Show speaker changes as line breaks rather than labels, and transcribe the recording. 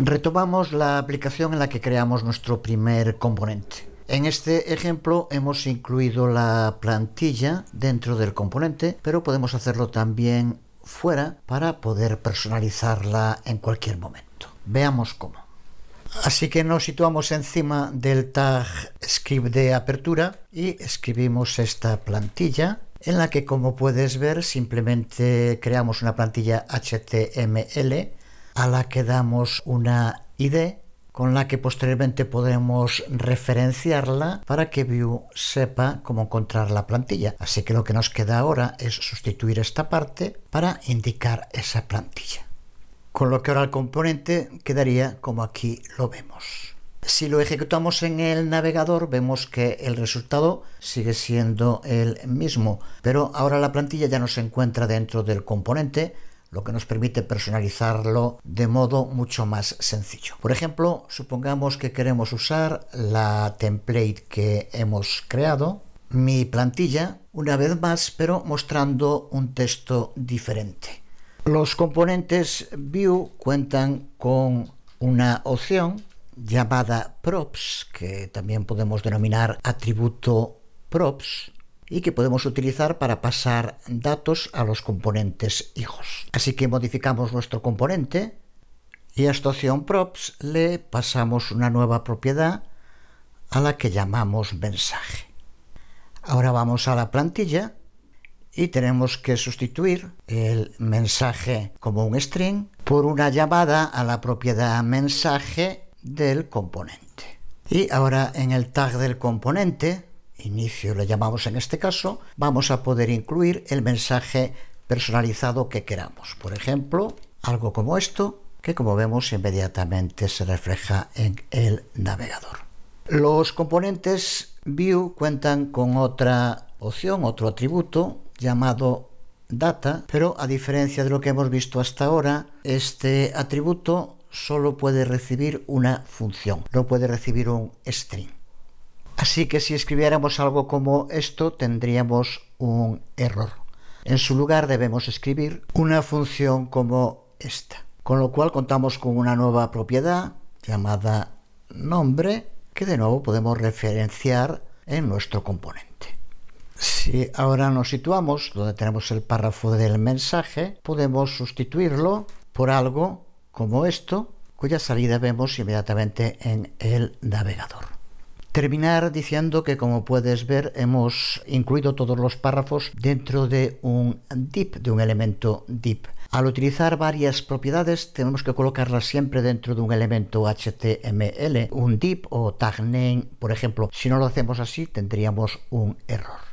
Retomamos la aplicación en la que creamos nuestro primer componente. En este ejemplo hemos incluido la plantilla dentro del componente, pero podemos hacerlo también fuera para poder personalizarla en cualquier momento. Veamos cómo. Así que nos situamos encima del tag script de apertura y escribimos esta plantilla en la que como puedes ver simplemente creamos una plantilla HTML a la que damos una ID con la que posteriormente podemos referenciarla para que Vue sepa cómo encontrar la plantilla. Así que lo que nos queda ahora es sustituir esta parte para indicar esa plantilla. Con lo que ahora el componente quedaría como aquí lo vemos. Si lo ejecutamos en el navegador vemos que el resultado sigue siendo el mismo, pero ahora la plantilla ya no se encuentra dentro del componente, lo que nos permite personalizarlo de modo mucho más sencillo. Por ejemplo, supongamos que queremos usar la template que hemos creado, mi plantilla, una vez más, pero mostrando un texto diferente. Los componentes View cuentan con una opción llamada props, que también podemos denominar atributo props, y que podemos utilizar para pasar datos a los componentes hijos. Así que modificamos nuestro componente y a esta opción props le pasamos una nueva propiedad a la que llamamos mensaje. Ahora vamos a la plantilla y tenemos que sustituir el mensaje como un string por una llamada a la propiedad mensaje del componente. Y ahora en el tag del componente inicio le llamamos en este caso, vamos a poder incluir el mensaje personalizado que queramos. Por ejemplo, algo como esto, que como vemos inmediatamente se refleja en el navegador. Los componentes View cuentan con otra opción, otro atributo llamado data, pero a diferencia de lo que hemos visto hasta ahora, este atributo solo puede recibir una función, no puede recibir un string. Así que si escribiéramos algo como esto tendríamos un error. En su lugar debemos escribir una función como esta. Con lo cual contamos con una nueva propiedad llamada nombre que de nuevo podemos referenciar en nuestro componente. Si ahora nos situamos donde tenemos el párrafo del mensaje, podemos sustituirlo por algo como esto, cuya salida vemos inmediatamente en el navegador. Terminar diciendo que como puedes ver hemos incluido todos los párrafos dentro de un div, de un elemento div. Al utilizar varias propiedades tenemos que colocarlas siempre dentro de un elemento HTML, un dip o tag name, por ejemplo. Si no lo hacemos así tendríamos un error.